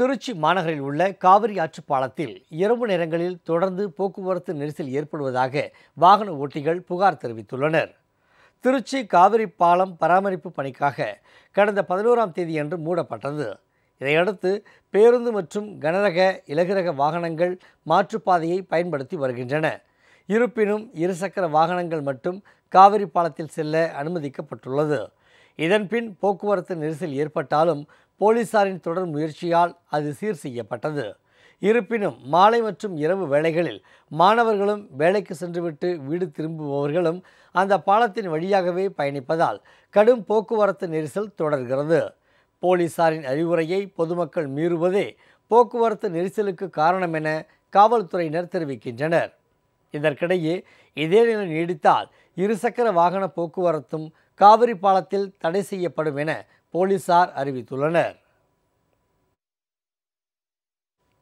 திருச்சி மாநகரில் உள்ள காவிரி ஆற்று பாலத்தில் இரவு நேரங்களில் தொடர்ந்து போக்குவரத்து நெரிசல் ஏற்படுவதாக வாகன ஓட்டிகள் புகார் தெரிவித்துள்ளனர் திருச்சி காவிரி பாலம் பராமரிப்பு பணிக்காக கடந்த பதினோராம் தேதியன்று மூடப்பட்டது இதையடுத்து பேருந்து மற்றும் கனரக இலகுரக வாகனங்கள் மாற்றுப்பாதையை பயன்படுத்தி வருகின்றன இருப்பினும் இருசக்கர வாகனங்கள் மட்டும் காவிரி பாலத்தில் செல்ல அனுமதிக்கப்பட்டுள்ளது இதன்பின் போக்குவரத்து நெரிசல் ஏற்பட்டாலும் போலீசாரின் தொடர் முயற்சியால் அது சீர் செய்யப்பட்டது இருப்பினும் மாலை மற்றும் இரவு வேளைகளில் மாணவர்களும் வேலைக்கு சென்றுவிட்டு வீடு திரும்புபவர்களும் அந்த பாலத்தின் வழியாகவே பயணிப்பதால் கடும் போக்குவரத்து நெரிசல் தொடர்கிறது போலீசாரின் அறிவுரையை பொதுமக்கள் மீறுவதே போக்குவரத்து நெரிசலுக்கு காரணம் என காவல்துறையினர் தெரிவிக்கின்றனர் இதற்கிடையே இதே நிலை நீடித்தால் இருசக்கர வாகன போக்குவரத்தும் காவிரி பாலத்தில் தடை செய்யப்படும் என போலீசார் அறிவித்துள்ளனர்